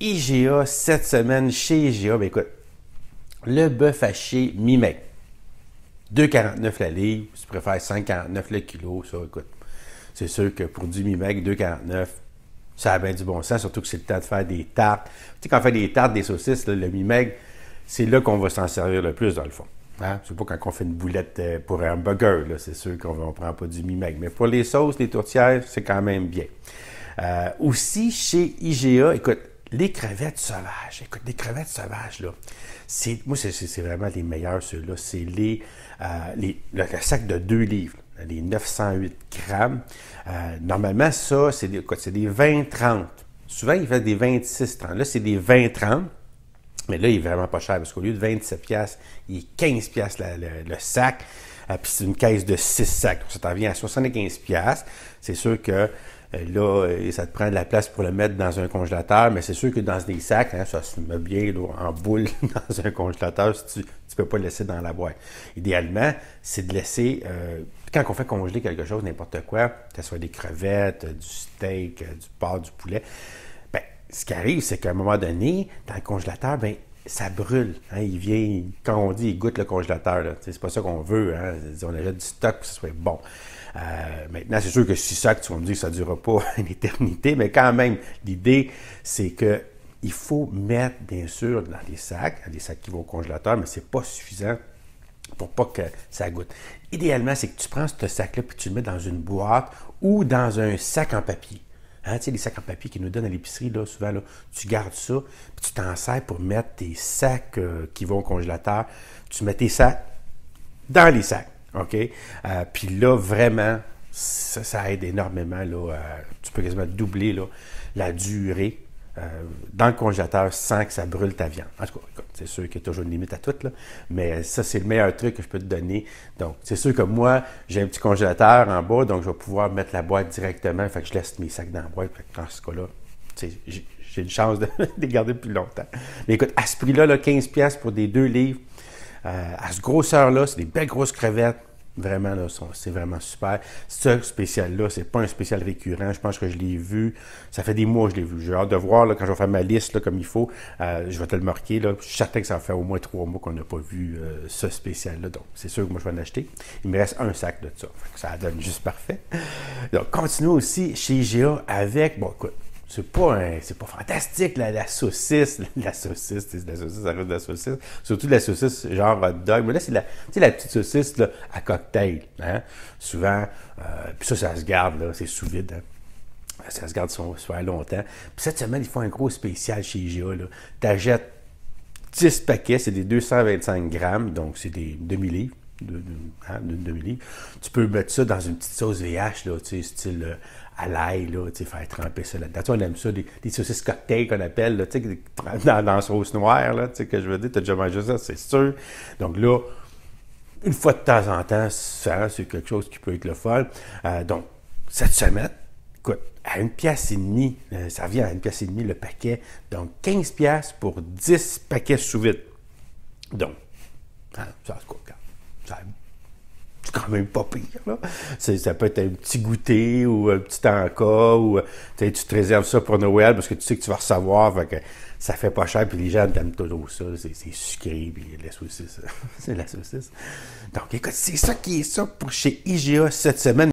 IGA cette semaine chez IGA. Ben écoute, le bœuf haché mi 2,49 la livre, si tu préfères 5,49 le kilo, ça écoute. C'est sûr que pour du mi 2,49, ça a bien du bon sens, surtout que c'est le temps de faire des tartes. Tu sais, quand on fait des tartes, des saucisses, le mi c'est là qu'on va s'en servir le plus, dans le fond. Hein. C'est pas quand on fait une boulette euh, pour un burger, c'est sûr qu'on ne prend pas du mi Mais pour les sauces, les tourtières, c'est quand même bien. Euh, aussi, chez IGA, écoute, les crevettes sauvages. Écoute, les crevettes sauvages, là, c'est, moi, c'est, vraiment les meilleurs, ceux-là. C'est les, euh, le, sac de 2 livres, les 908 grammes. Euh, normalement, ça, c'est des, c'est des 20-30. Souvent, il fait des 26-30. Là, c'est des 20-30. Mais là, il est vraiment pas cher parce qu'au lieu de 27$, il est 15$ pièces le, sac. Euh, puis c'est une caisse de 6 sacs. Donc, ça t'en vient à 75$. C'est sûr que euh, là, euh, ça te prend de la place pour le mettre dans un congélateur, mais c'est sûr que dans des sacs, hein, ça se met bien en boule dans un congélateur tu ne peux pas le laisser dans la boîte. Idéalement, c'est de laisser, euh, quand on fait congeler quelque chose, n'importe quoi, que ce soit des crevettes, du steak, du porc, du poulet, ben, ce qui arrive, c'est qu'à un moment donné, dans le congélateur, ben, ça brûle. Hein, il vient, quand on dit, il goûte le congélateur. C'est pas ça qu'on veut. Hein? On déjà du stock pour que ce soit bon. Euh, maintenant, c'est sûr que si ça, que tu vas me dire que ça ne durera pas une éternité, mais quand même, l'idée, c'est que il faut mettre, bien sûr, dans des sacs, des sacs qui vont au congélateur, mais ce n'est pas suffisant pour pas que ça goûte. Idéalement, c'est que tu prends ce sac-là puis tu le mets dans une boîte ou dans un sac en papier. Hein, tu sais, les sacs en papier qu'ils nous donnent à l'épicerie, là, souvent, tu gardes ça, puis tu t'en sers pour mettre tes sacs euh, qui vont au congélateur. Tu mets tes sacs dans les sacs. OK? Euh, puis là, vraiment, ça, aide énormément. Euh, tu peux quasiment doubler la durée euh, dans le congélateur sans que ça brûle ta viande. En tout cas, c'est sûr qu'il y a toujours une limite à tout, mais ça, c'est le meilleur truc que je peux te donner. Donc, c'est sûr que moi, j'ai un petit congélateur en bas, donc je vais pouvoir mettre la boîte directement. Fait que je laisse mes sacs dans la boîte. Fait que dans ce cas-là, j'ai une chance de les garder plus longtemps. Mais écoute, à ce prix-là, là, 15$ pour des deux livres, euh, à ce grosseur-là, c'est des belles grosses crevettes. Vraiment, là, c'est vraiment super. Ce spécial-là, c'est pas un spécial récurrent. Je pense que je l'ai vu. Ça fait des mois que je l'ai vu. J'ai hâte de voir, là, quand je vais faire ma liste, là, comme il faut. Euh, je vais te le marquer, là. Je suis certain que ça fait au moins trois mois qu'on n'a pas vu euh, ce spécial-là. Donc, c'est sûr que moi, je vais en acheter. Il me reste un sac de ça. Ça donne juste parfait. Donc, continue aussi chez GA avec, bon, écoute, c'est pas, pas fantastique, la, la, saucisse. La saucisse, la saucisse, ça reste de la saucisse. Surtout de la saucisse genre hot dog. Mais là, c'est la, petite saucisse à cocktail. Hein. Souvent, euh, puis ça, ça se garde, là, c'est sous vide. Hein. Ça se garde super longtemps. Puis cette semaine, il faut un gros spécial chez IGA. T'achètes 10 paquets, c'est des 225 grammes, donc c'est des demi-livres d'une demi ah, Tu peux mettre ça dans une petite sauce VH, là, style euh, à l'ail, faire tremper ça là-dedans. On aime ça, des, saucisses cocktail qu'on appelle, là, dans, dans la sauce noire, là, que je veux dire, tu as déjà mangé ça, c'est sûr. Donc là, une fois de temps en temps, ça, c'est quelque chose qui peut être le fun. Euh, donc, cette semaine, écoute, à une pièce et demie, euh, ça vient à une pièce et demie le paquet, donc 15 pièces pour 10 paquets sous vide. Donc, hein, ça se coûte c'est quand même pas pire. Là. Ça peut être un petit goûter ou un petit encas ou euh, tu te réserves ça pour Noël parce que tu sais que tu vas recevoir. que ça fait pas cher puis les gens t'aiment toujours ça. C'est sucré puis la saucisse. c'est la saucisse. Donc écoute, c'est ça qui est ça pour chez IGA cette semaine.